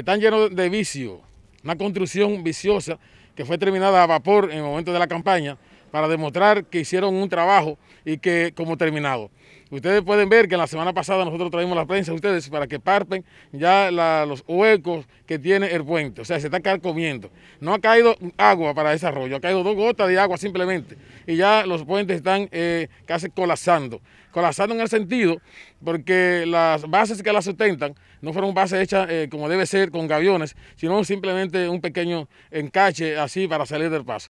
están llenos de vicio, una construcción viciosa que fue terminada a vapor en el momento de la campaña, para demostrar que hicieron un trabajo y que como terminado. Ustedes pueden ver que la semana pasada nosotros traímos la prensa a ustedes para que parpen ya los huecos que tiene el puente. O sea, se está carcomiendo. No ha caído agua para ese ha caído dos gotas de agua simplemente. Y ya los puentes están eh, casi colapsando. Colapsando en el sentido porque las bases que las sustentan no fueron bases hechas eh, como debe ser con gaviones, sino simplemente un pequeño encache así para salir del paso.